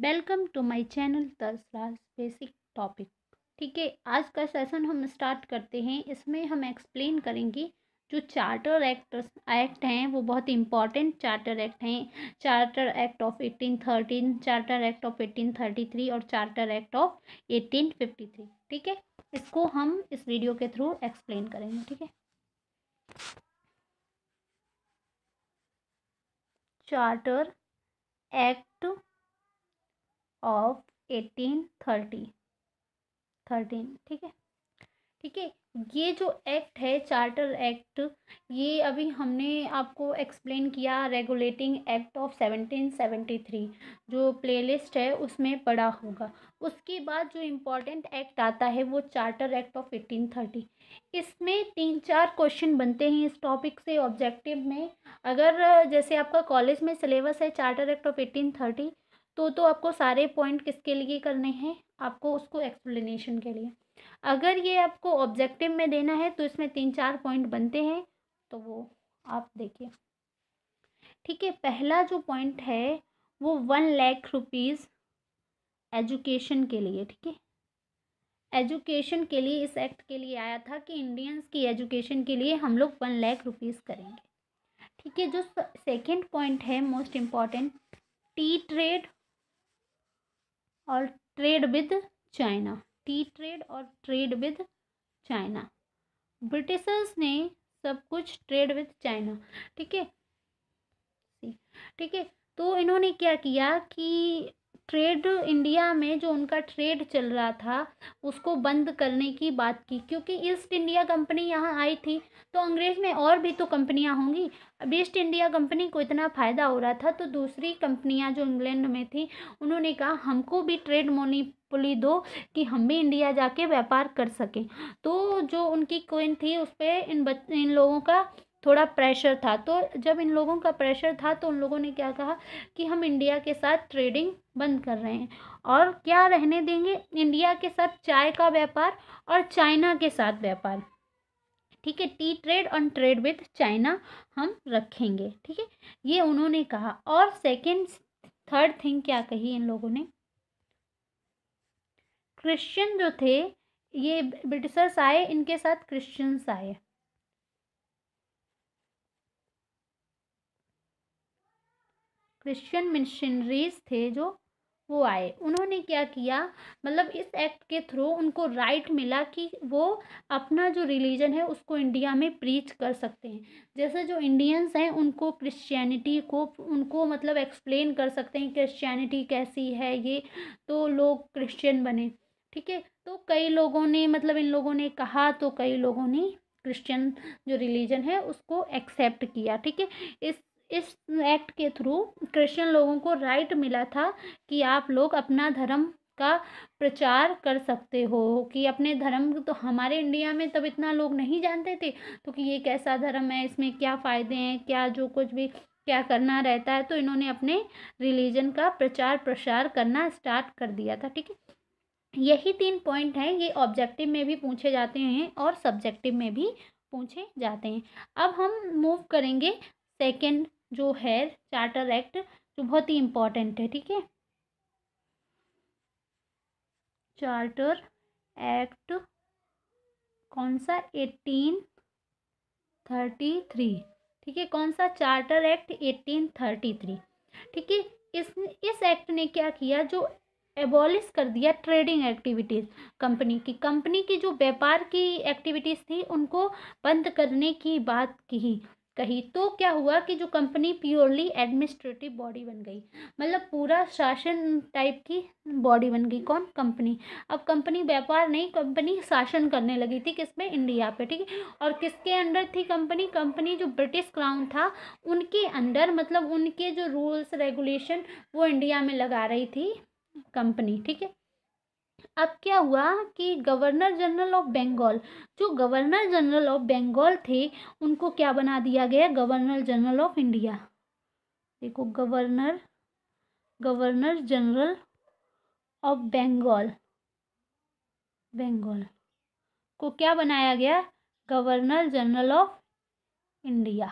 welcome to my channel दस basic topic ठीक है आज का सेशन हम स्टार्ट करते हैं इसमें हम एक्सप्लेन करेंगे जो चार्टर एक्ट एक्ट हैं वो बहुत इंपॉर्टेंट चार्टर एक्ट हैं charter act of eighteen thirteen charter act of eighteen thirty three और charter act of eighteen fifty three ठीक है इसको हम इस वीडियो के थ्रू एक्सप्लेन करेंगे ठीक है charter act of eighteen thirty thirteen ठीक है ठीक है ये जो एक्ट है चार्टर एक्ट ये अभी हमने आपको एक्सप्लेन किया regulating act of seventeen seventy three जो प्लेलिस्ट है उसमें पड़ा होगा उसके बाद जो इम्पोर्टेंट एक्ट आता है वो charter act of eighteen thirty इसमें तीन चार क्वेश्चन बनते हैं इस टॉपिक से ऑब्जेक्टिव में अगर जैसे आपका कॉलेज में सिलेबस है चार्टर एक्ट ऑफ एटीन तो तो आपको सारे पॉइंट किसके लिए करने हैं आपको उसको एक्सप्लेनेशन के लिए अगर ये आपको ऑब्जेक्टिव में देना है तो इसमें तीन चार पॉइंट बनते हैं तो वो आप देखिए ठीक है पहला जो पॉइंट है वो वन लैख रुपीज़ एजुकेशन के लिए ठीक है एजुकेशन के लिए इस एक्ट के लिए आया था कि इंडियंस की एजुकेशन के लिए हम लोग वन लैख रुपीज़ करेंगे ठीक है जो सेकंड पॉइंट है मोस्ट इम्पॉर्टेंट टी ट्रेड और trade with China tea trade और ट्रेड विद चाइना ब्रिटिशर्स ने सब कुछ ट्रेड विद चाइना ठीक है ठीक है तो इन्होंने क्या किया कि ट्रेड इंडिया में जो उनका ट्रेड चल रहा था उसको बंद करने की बात की क्योंकि ईस्ट इंडिया कंपनी यहाँ आई थी तो अंग्रेज़ में और भी तो कंपनियाँ होंगी अब ईस्ट इंडिया कंपनी को इतना फ़ायदा हो रहा था तो दूसरी कंपनियाँ जो इंग्लैंड में थी उन्होंने कहा हमको भी ट्रेड पुली दो कि हम भी इंडिया जाके व्यापार कर सकें तो जो उनकी कोइन थी उस पर इन बच इन लोगों का थोड़ा प्रेशर था तो जब इन लोगों का प्रेशर था तो उन लोगों ने क्या कहा कि हम इंडिया के साथ ट्रेडिंग बंद कर रहे हैं और क्या रहने देंगे इंडिया के साथ चाय का व्यापार और चाइना के साथ व्यापार ठीक है tea trade on trade with China हम रखेंगे ठीक है ये उन्होंने कहा और सेकेंड थर्ड थिंग क्या कही इन लोगों ने क्रिश्चियन जो थे ये ब्रिटिशर्स आए इनके साथ क्रिश्चियंस आए क्रिश्चियन मिशनरीज थे जो वो आए उन्होंने क्या किया मतलब इस एक्ट के थ्रू उनको राइट मिला कि वो अपना जो रिलीजन है उसको इंडिया में प्रीच कर सकते हैं जैसे जो इंडियंस हैं उनको क्रिश्चियनिटी को उनको मतलब एक्सप्लेन कर सकते हैं क्रिश्चियनिटी कैसी है ये तो लोग क्रिश्चियन बने ठीक है तो कई लोगों ने मतलब इन लोगों ने कहा तो कई लोगों ने क्रिश्चियन जो रिलीजन है उसको एक्सेप्ट किया ठीक है इस इस एक्ट के थ्रू क्रिश्चियन लोगों को राइट मिला था कि आप लोग अपना धर्म का प्रचार कर सकते हो कि अपने धर्म तो हमारे इंडिया में तब इतना लोग नहीं जानते थे तो कि ये कैसा धर्म है इसमें क्या फ़ायदे हैं क्या जो कुछ भी क्या करना रहता है तो इन्होंने अपने रिलीजन का प्रचार प्रसार करना स्टार्ट कर दिया था ठीक है यही तीन पॉइंट हैं ये ऑब्जेक्टिव में भी पूछे जाते हैं और सब्जेक्टिव में भी पूछे जाते हैं अब हम मूव करेंगे सेकेंड जो है चार्टर एक्ट जो बहुत ही इम्पॉर्टेंट है ठीक है चार्टर एक्ट कौन सा एटीन थर्टी थ्री ठीक है कौन सा charter act eighteen thirty three ठीक है इस इस एक्ट ने क्या किया जो एबॉलिश कर दिया ट्रेडिंग एक्टिविटीज़ कंपनी की कंपनी की जो व्यापार की एक्टिविटीज़ थी उनको बंद करने की बात की कही तो क्या हुआ कि जो कंपनी प्योरली एडमिनिस्ट्रेटिव बॉडी बन गई मतलब पूरा शासन टाइप की बॉडी बन गई कौन कंपनी अब कंपनी व्यापार नहीं कंपनी शासन करने लगी थी किस में इंडिया पे ठीक है और किसके अंडर थी कंपनी कंपनी जो ब्रिटिश क्राउन था उनके अंडर मतलब उनके जो रूल्स रेगुलेशन वो इंडिया में लगा रही थी कंपनी ठीक है अब क्या हुआ कि गवर्नर जनरल ऑफ बंगाल जो गवर्नर जनरल ऑफ बंगाल थे उनको क्या बना दिया गया गवर्नर जनरल ऑफ इंडिया देखो governor governor general of Bengal Bengal को क्या बनाया गया गवर्नर जनरल ऑफ इंडिया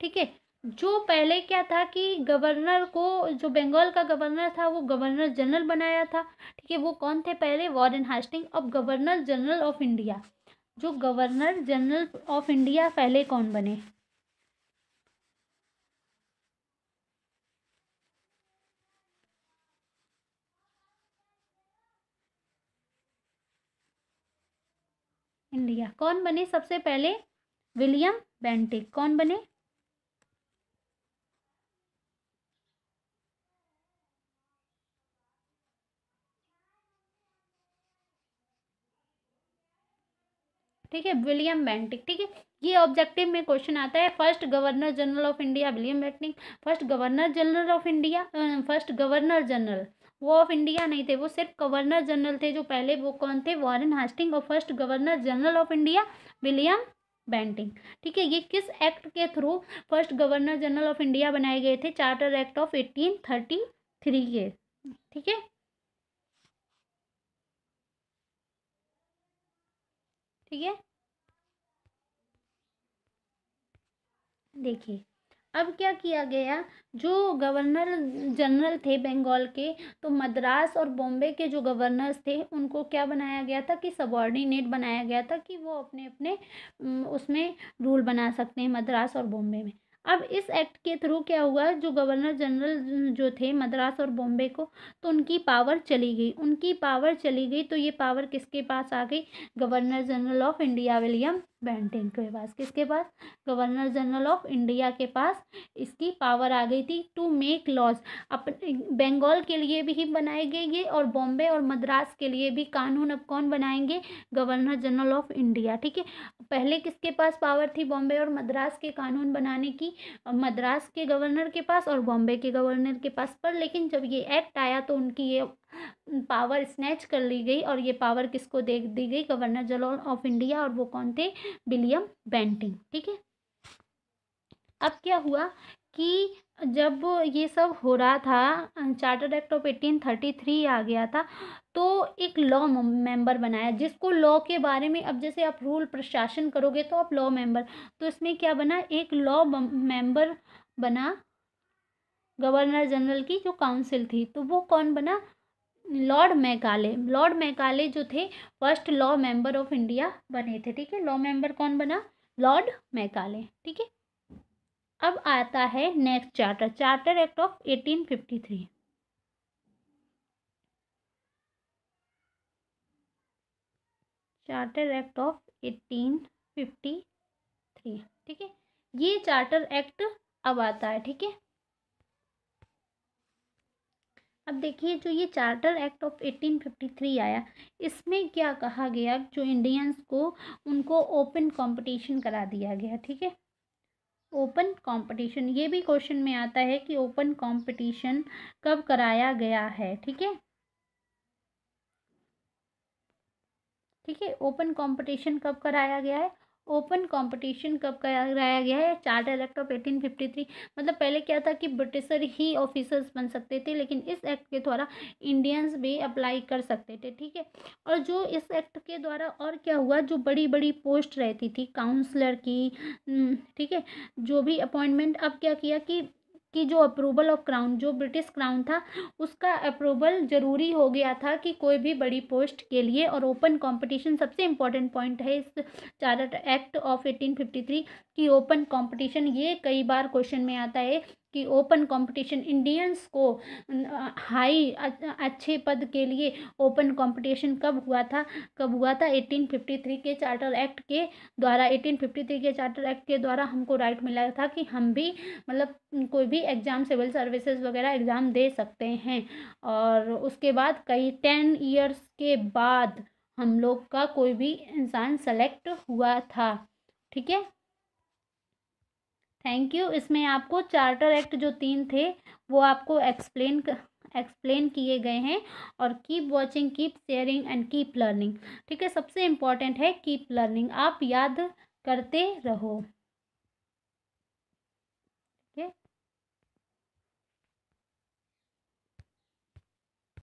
ठीक है जो पहले क्या था कि गवर्नर को जो बंगाल का गवर्नर था वो गवर्नर जनरल बनाया था ठीक है वो कौन थे पहले वॉरेन हास्टिंग अब गवर्नर जनरल ऑफ इंडिया जो गवर्नर जनरल ऑफ इंडिया पहले कौन बने इंडिया कौन बने सबसे पहले विलियम बेंटिक कौन बने ठीक है विलियम बेंटिक ठीक है ये ऑब्जेक्टिव में क्वेश्चन आता है first governor general of India William Bentinck first governor general of India first governor general वो ऑफ इंडिया नहीं थे वो सिर्फ गवर्नर जनरल थे जो पहले वो कौन थे वॉरन हास्टिंग और first governor general of India William Bentinck ठीक है ये किस एक्ट के through first governor general of India बनाए गए थे charter act of eighteen thirty three के ठीक है ठीक है देखिए अब क्या किया गया जो गवर्नर जनरल थे बंगाल के तो मद्रास और बॉम्बे के जो गवर्नर्स थे उनको क्या बनाया गया था कि सबॉर्डिनेट बनाया गया था कि वो अपने अपने उसमें रूल बना सकते हैं मद्रास और बॉम्बे में अब इस एक्ट के थ्रू क्या हुआ जो गवर्नर जनरल जो थे मद्रास और बॉम्बे को तो उनकी पावर चली गई उनकी पावर चली गई तो ये पावर किसके पास आ गई governor general of India William Bentinck के पास किसके पास गवर्नर जनरल ऑफ इंडिया के पास इसकी पावर आ गई थी टू मेक लॉज अपने बंगाल के लिए भी बनाए गए ये और बॉम्बे और मद्रास के लिए भी कानून अब कौन बनाएंगे गवर्नर जनरल ऑफ इंडिया ठीक है पहले किसके पास पावर थी बॉम्बे और मद्रास के कानून बनाने की मद्रास के गवर्नर के पास और बॉम्बे के गवर्नर के पास पर लेकिन जब ये एक्ट आया तो उनकी ये पावर स्नैच कर ली गई और ये पावर किसको दे दी गई गवर्नर जनरल ऑफ इंडिया और वो कौन थे विलियम बेंटिंग ठीक है अब क्या हुआ कि जब ये सब हो रहा था charter act of eighteen thirty three आ गया था तो एक लॉ मेंबर बनाया जिसको लॉ के बारे में अब जैसे आप रूल प्रशासन करोगे तो आप लॉ मेंबर तो इसमें क्या बना एक लॉ मेंबर बना गवर्नर जनरल की जो काउंसिल थी तो वो कौन बना लॉर्ड मैकाले लॉर्ड मैकाले जो थे first law member of India बने थे ठीक है लॉ मेंबर कौन बना लॉर्ड मैकाले ठीक है अब आता है next charter charter act of eighteen fifty three charter act of eighteen fifty three ठीक है ये चार्टर एक्ट अब आता है ठीक है अब देखिए जो ये चार्टर एक्ट ऑफ 1853 आया इसमें क्या कहा गया जो इंडियंस को उनको ओपन कंपटीशन करा दिया गया ठीक है ओपन कंपटीशन ये भी क्वेश्चन में आता है कि ओपन कंपटीशन कब कराया गया है ठीक है ठीक है ओपन कंपटीशन कब कराया गया है ओपन कंपटीशन कब कराया गया है charter act of eighteen fifty three मतलब पहले क्या था कि ब्रिटिशर ही ऑफिसर्स बन सकते थे लेकिन इस एक्ट के द्वारा इंडियंस भी अप्लाई कर सकते थे ठीक है और जो इस एक्ट के द्वारा और क्या हुआ जो बड़ी बड़ी पोस्ट रहती थी काउंसलर की हम्म, ठीक है जो भी अपॉइंटमेंट अब क्या किया कि की जो अप्रूवल ऑफ क्राउन जो ब्रिटिश क्राउन था उसका अप्रूवल ज़रूरी हो गया था कि कोई भी बड़ी पोस्ट के लिए और ओपन कंपटीशन सबसे इम्पॉर्टेंट पॉइंट है इस चार्टर एक्ट ऑफ 1853 की ओपन कंपटीशन ये कई बार क्वेश्चन में आता है कि ओपन कंपटीशन इंडियंस को हाई अच्छे पद के लिए ओपन कंपटीशन कब हुआ था कब हुआ था 1853 के चार्टर एक्ट के द्वारा 1853 के चार्टर एक्ट के द्वारा हमको राइट मिला था कि हम भी मतलब कोई भी एग्ज़ाम सिविल सर्विसेज वगैरह एग्ज़ाम दे सकते हैं और उसके बाद कई टेन ईयर्स के बाद हम लोग का कोई भी इंसान सेलेक्ट हुआ था ठीक है थैंक यू इसमें आपको चार्टर एक्ट जो तीन थे वो आपको एक्सप्लेन एक्सप्लेन किए गए हैं और keep watching keep sharing and keep learning ठीक है सबसे इम्पॉर्टेंट है कीप लर्निंग आप याद करते रहो